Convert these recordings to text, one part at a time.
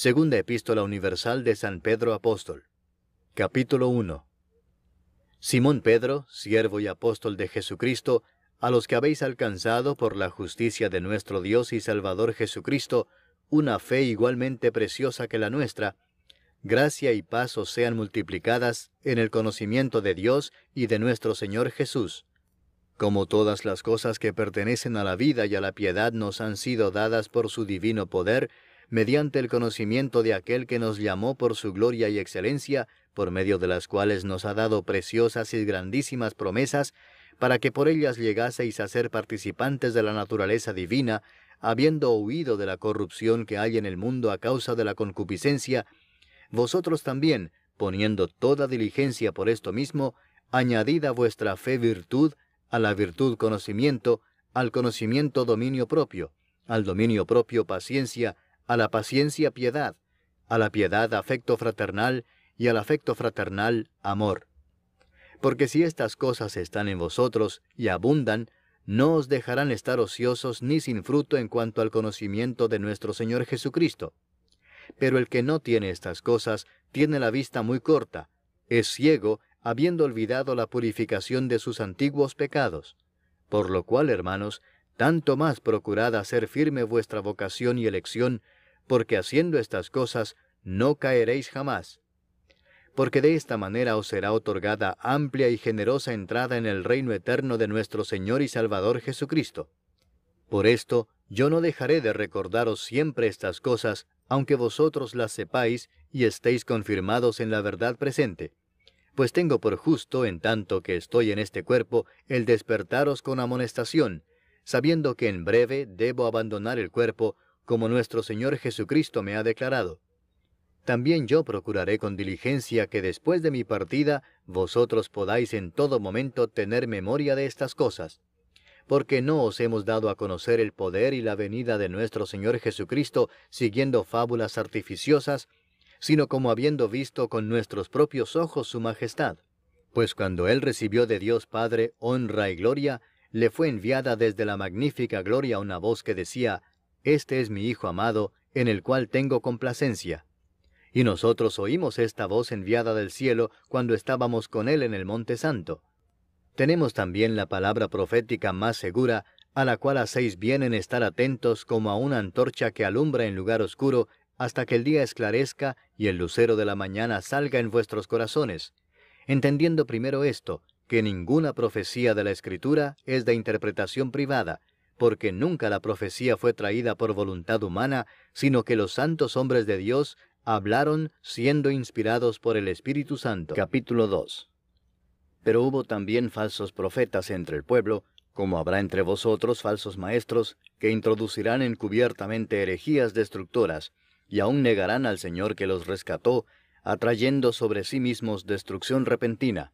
Segunda Epístola Universal de San Pedro Apóstol. Capítulo 1. Simón Pedro, siervo y apóstol de Jesucristo, a los que habéis alcanzado por la justicia de nuestro Dios y Salvador Jesucristo, una fe igualmente preciosa que la nuestra, gracia y paz os sean multiplicadas en el conocimiento de Dios y de nuestro Señor Jesús. Como todas las cosas que pertenecen a la vida y a la piedad nos han sido dadas por su divino poder, mediante el conocimiento de aquel que nos llamó por su gloria y excelencia, por medio de las cuales nos ha dado preciosas y grandísimas promesas, para que por ellas llegaseis a ser participantes de la naturaleza divina, habiendo huido de la corrupción que hay en el mundo a causa de la concupiscencia, vosotros también, poniendo toda diligencia por esto mismo, añadid a vuestra fe virtud, a la virtud conocimiento, al conocimiento dominio propio, al dominio propio paciencia, a la paciencia piedad, a la piedad afecto fraternal y al afecto fraternal amor. Porque si estas cosas están en vosotros y abundan, no os dejarán estar ociosos ni sin fruto en cuanto al conocimiento de nuestro Señor Jesucristo. Pero el que no tiene estas cosas tiene la vista muy corta, es ciego, habiendo olvidado la purificación de sus antiguos pecados. Por lo cual, hermanos, tanto más procurad hacer firme vuestra vocación y elección, porque haciendo estas cosas no caeréis jamás. Porque de esta manera os será otorgada amplia y generosa entrada en el reino eterno de nuestro Señor y Salvador Jesucristo. Por esto, yo no dejaré de recordaros siempre estas cosas, aunque vosotros las sepáis y estéis confirmados en la verdad presente. Pues tengo por justo, en tanto que estoy en este cuerpo, el despertaros con amonestación, sabiendo que en breve debo abandonar el cuerpo, como nuestro Señor Jesucristo me ha declarado. También yo procuraré con diligencia que después de mi partida vosotros podáis en todo momento tener memoria de estas cosas, porque no os hemos dado a conocer el poder y la venida de nuestro Señor Jesucristo siguiendo fábulas artificiosas, sino como habiendo visto con nuestros propios ojos su majestad. Pues cuando él recibió de Dios Padre honra y gloria, le fue enviada desde la magnífica gloria una voz que decía, este es mi Hijo amado, en el cual tengo complacencia. Y nosotros oímos esta voz enviada del cielo cuando estábamos con Él en el Monte Santo. Tenemos también la palabra profética más segura, a la cual hacéis bien en estar atentos como a una antorcha que alumbra en lugar oscuro hasta que el día esclarezca y el lucero de la mañana salga en vuestros corazones, entendiendo primero esto, que ninguna profecía de la Escritura es de interpretación privada, porque nunca la profecía fue traída por voluntad humana, sino que los santos hombres de Dios hablaron siendo inspirados por el Espíritu Santo. Capítulo 2. Pero hubo también falsos profetas entre el pueblo, como habrá entre vosotros falsos maestros, que introducirán encubiertamente herejías destructoras, y aún negarán al Señor que los rescató, atrayendo sobre sí mismos destrucción repentina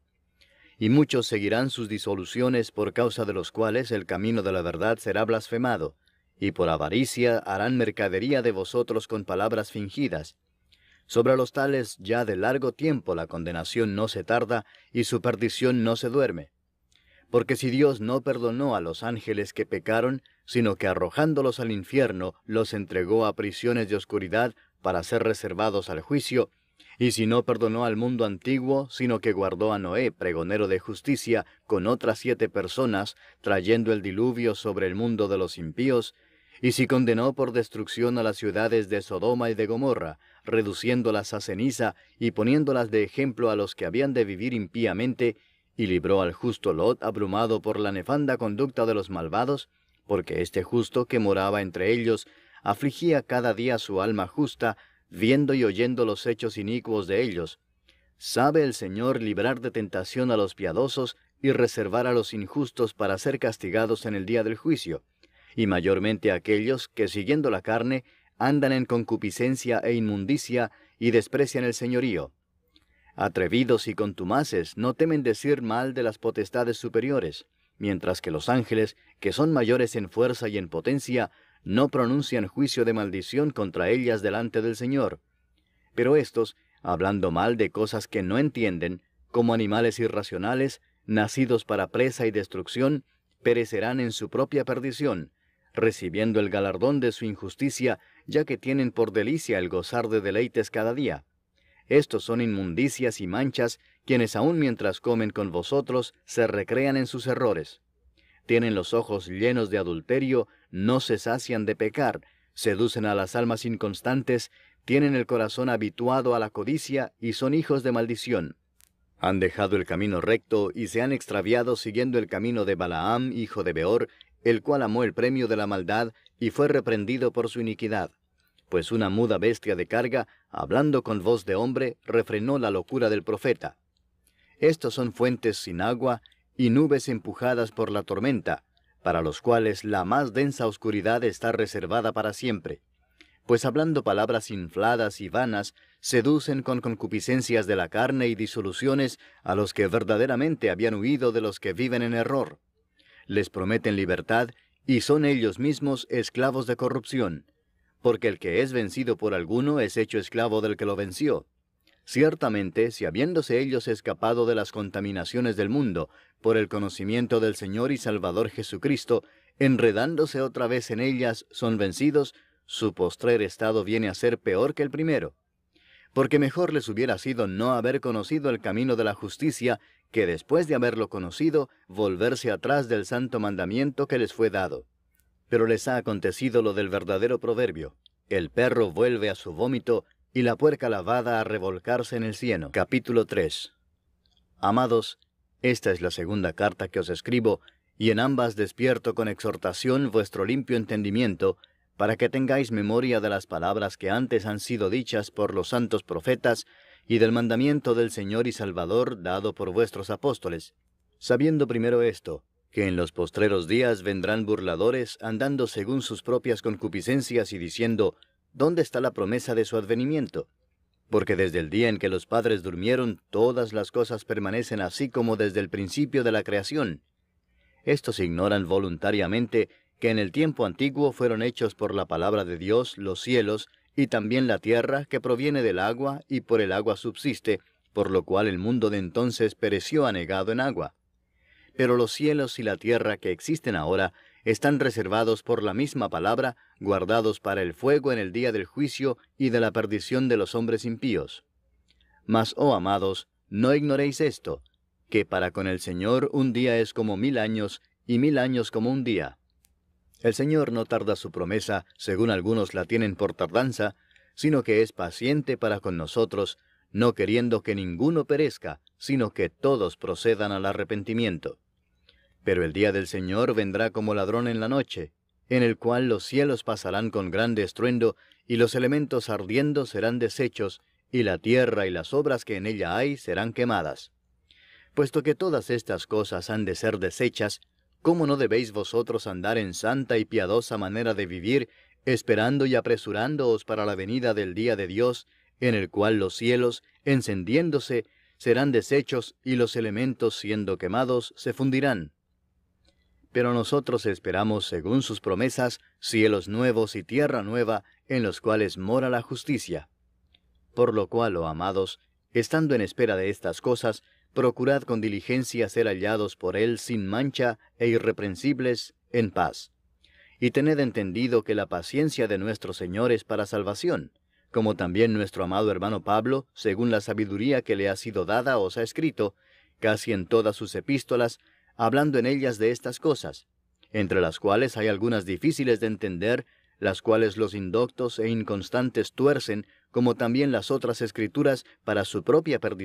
y muchos seguirán sus disoluciones por causa de los cuales el camino de la verdad será blasfemado, y por avaricia harán mercadería de vosotros con palabras fingidas. Sobre los tales ya de largo tiempo la condenación no se tarda y su perdición no se duerme. Porque si Dios no perdonó a los ángeles que pecaron, sino que arrojándolos al infierno los entregó a prisiones de oscuridad para ser reservados al juicio, y si no perdonó al mundo antiguo, sino que guardó a Noé, pregonero de justicia, con otras siete personas, trayendo el diluvio sobre el mundo de los impíos, y si condenó por destrucción a las ciudades de Sodoma y de Gomorra, reduciéndolas a ceniza y poniéndolas de ejemplo a los que habían de vivir impíamente, y libró al justo Lot abrumado por la nefanda conducta de los malvados, porque este justo que moraba entre ellos afligía cada día su alma justa, viendo y oyendo los hechos inicuos de ellos. Sabe el Señor librar de tentación a los piadosos y reservar a los injustos para ser castigados en el día del juicio, y mayormente a aquellos que, siguiendo la carne, andan en concupiscencia e inmundicia y desprecian el señorío. Atrevidos y contumaces no temen decir mal de las potestades superiores, mientras que los ángeles, que son mayores en fuerza y en potencia, no pronuncian juicio de maldición contra ellas delante del Señor. Pero estos, hablando mal de cosas que no entienden, como animales irracionales, nacidos para presa y destrucción, perecerán en su propia perdición, recibiendo el galardón de su injusticia, ya que tienen por delicia el gozar de deleites cada día. Estos son inmundicias y manchas, quienes aun mientras comen con vosotros se recrean en sus errores tienen los ojos llenos de adulterio, no se sacian de pecar, seducen a las almas inconstantes, tienen el corazón habituado a la codicia y son hijos de maldición. Han dejado el camino recto y se han extraviado siguiendo el camino de Balaam, hijo de Beor, el cual amó el premio de la maldad y fue reprendido por su iniquidad. Pues una muda bestia de carga, hablando con voz de hombre, refrenó la locura del profeta. Estos son fuentes sin agua, y nubes empujadas por la tormenta, para los cuales la más densa oscuridad está reservada para siempre. Pues hablando palabras infladas y vanas, seducen con concupiscencias de la carne y disoluciones a los que verdaderamente habían huido de los que viven en error. Les prometen libertad y son ellos mismos esclavos de corrupción, porque el que es vencido por alguno es hecho esclavo del que lo venció. Ciertamente, si habiéndose ellos escapado de las contaminaciones del mundo, por el conocimiento del Señor y Salvador Jesucristo, enredándose otra vez en ellas, son vencidos, su postrer estado viene a ser peor que el primero. Porque mejor les hubiera sido no haber conocido el camino de la justicia, que después de haberlo conocido, volverse atrás del santo mandamiento que les fue dado. Pero les ha acontecido lo del verdadero proverbio. El perro vuelve a su vómito y la puerca lavada a revolcarse en el cieno. Capítulo 3 Amados, esta es la segunda carta que os escribo, y en ambas despierto con exhortación vuestro limpio entendimiento, para que tengáis memoria de las palabras que antes han sido dichas por los santos profetas, y del mandamiento del Señor y Salvador dado por vuestros apóstoles, sabiendo primero esto, que en los postreros días vendrán burladores andando según sus propias concupiscencias y diciendo, ¿dónde está la promesa de su advenimiento? Porque desde el día en que los padres durmieron, todas las cosas permanecen así como desde el principio de la creación. Estos ignoran voluntariamente que en el tiempo antiguo fueron hechos por la palabra de Dios los cielos y también la tierra que proviene del agua y por el agua subsiste, por lo cual el mundo de entonces pereció anegado en agua pero los cielos y la tierra que existen ahora están reservados por la misma palabra, guardados para el fuego en el día del juicio y de la perdición de los hombres impíos. Mas, oh amados, no ignoréis esto, que para con el Señor un día es como mil años, y mil años como un día. El Señor no tarda su promesa, según algunos la tienen por tardanza, sino que es paciente para con nosotros, no queriendo que ninguno perezca, sino que todos procedan al arrepentimiento. Pero el día del Señor vendrá como ladrón en la noche, en el cual los cielos pasarán con grande estruendo, y los elementos ardiendo serán deshechos, y la tierra y las obras que en ella hay serán quemadas. Puesto que todas estas cosas han de ser deshechas, ¿cómo no debéis vosotros andar en santa y piadosa manera de vivir, esperando y apresurándoos para la venida del día de Dios, en el cual los cielos, encendiéndose, serán deshechos y los elementos siendo quemados se fundirán? pero nosotros esperamos, según sus promesas, cielos nuevos y tierra nueva, en los cuales mora la justicia. Por lo cual, oh amados, estando en espera de estas cosas, procurad con diligencia ser hallados por Él sin mancha e irreprensibles, en paz. Y tened entendido que la paciencia de nuestro Señor es para salvación, como también nuestro amado hermano Pablo, según la sabiduría que le ha sido dada, os ha escrito, casi en todas sus epístolas, hablando en ellas de estas cosas, entre las cuales hay algunas difíciles de entender, las cuales los indoctos e inconstantes tuercen, como también las otras escrituras, para su propia perdición.